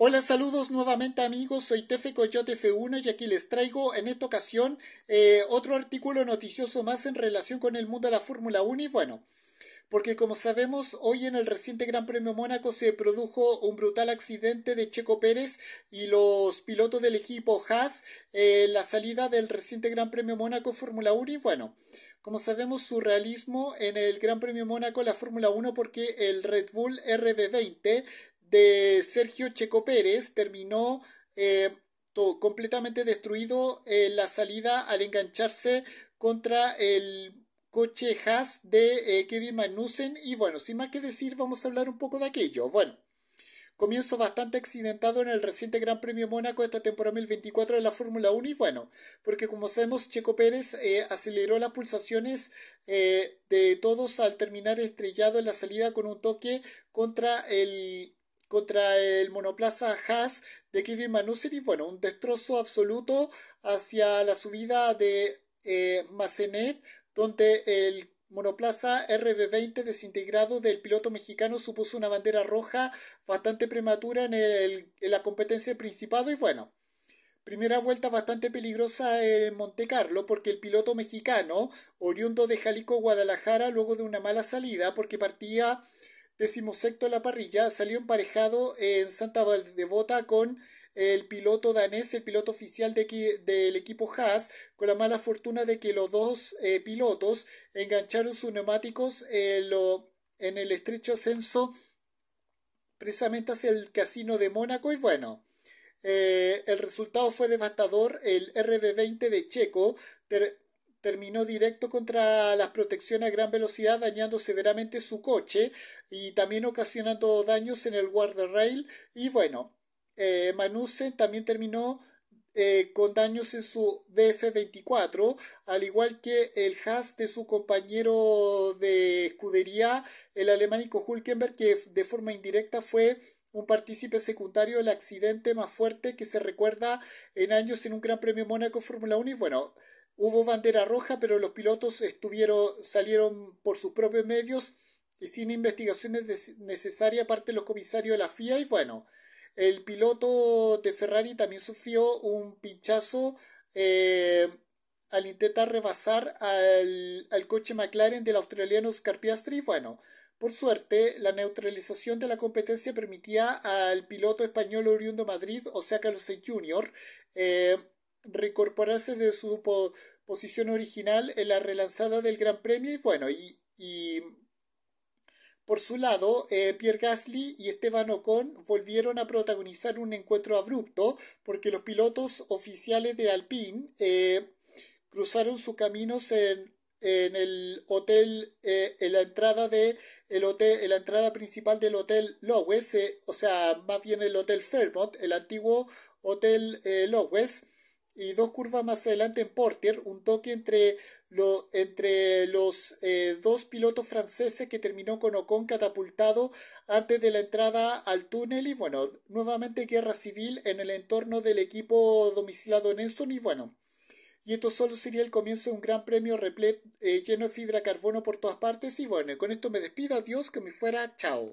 Hola, saludos nuevamente amigos, soy Tefe Coyote F1 y aquí les traigo en esta ocasión eh, otro artículo noticioso más en relación con el mundo de la Fórmula 1 y bueno, porque como sabemos hoy en el reciente Gran Premio Mónaco se produjo un brutal accidente de Checo Pérez y los pilotos del equipo Haas en eh, la salida del reciente Gran Premio Mónaco Fórmula 1 y bueno, como sabemos su realismo en el Gran Premio Mónaco la Fórmula 1 porque el Red Bull RB20 de Sergio Checo Pérez terminó eh, completamente destruido en eh, la salida al engancharse contra el coche Haas de eh, Kevin Magnussen. Y bueno, sin más que decir, vamos a hablar un poco de aquello. Bueno, comienzo bastante accidentado en el reciente Gran Premio Mónaco esta temporada 2024 de la Fórmula 1. Y bueno, porque como sabemos, Checo Pérez aceleró las pulsaciones de todos al terminar estrellado en la salida con un toque contra el contra el monoplaza Haas de Kevin y Bueno, un destrozo absoluto hacia la subida de eh, Macenet, donde el monoplaza RB20 desintegrado del piloto mexicano supuso una bandera roja bastante prematura en, en la competencia de Principado y bueno. Primera vuelta bastante peligrosa en Monte Carlo porque el piloto mexicano, oriundo de Jalisco, Guadalajara, luego de una mala salida porque partía sexto de la parrilla, salió emparejado en Santa Valdebota con el piloto danés, el piloto oficial del equipo Haas, con la mala fortuna de que los dos eh, pilotos engancharon sus neumáticos eh, en el estrecho ascenso precisamente hacia el casino de Mónaco y bueno. Eh, el resultado fue devastador. El RB20 de Checo terminó directo contra las protecciones a gran velocidad, dañando severamente su coche y también ocasionando daños en el rail Y bueno, eh, Manussen también terminó eh, con daños en su BF-24, al igual que el Haas de su compañero de escudería, el alemánico Hulkenberg, que de forma indirecta fue un partícipe secundario del accidente más fuerte que se recuerda en años en un Gran Premio Mónaco Fórmula 1. Y bueno, Hubo bandera roja, pero los pilotos estuvieron, salieron por sus propios medios y sin investigaciones necesarias, aparte de los comisarios de la FIA. Y bueno, el piloto de Ferrari también sufrió un pinchazo eh, al intentar rebasar al, coche McLaren del australiano Scarpiastri. Y Bueno, por suerte, la neutralización de la competencia permitía al piloto español oriundo Madrid, o sea, Carlos Jr., recorporarse de su posición original en la relanzada del Gran Premio y bueno, y, por su lado, eh, Pierre Gasly y Esteban Ocon volvieron a protagonizar un encuentro abrupto porque los pilotos oficiales de Alpine eh, cruzaron sus caminos en, en el hotel, eh, en la entrada de el hotel, en la entrada principal del hotel Lowes, o sea, más bien el hotel Fairmont, el antiguo hotel Lowes y dos curvas más adelante en Portier, un toque entre, entre los eh, dos pilotos franceses que terminó con Ocon catapultado antes de la entrada al túnel y bueno, nuevamente guerra civil en el entorno del equipo en Enson, y bueno. Y esto solo sería el comienzo de un gran premio repleto eh, lleno de fibra carbono por todas partes. Y bueno, con esto me despido. Adiós, que me fuera. Chao.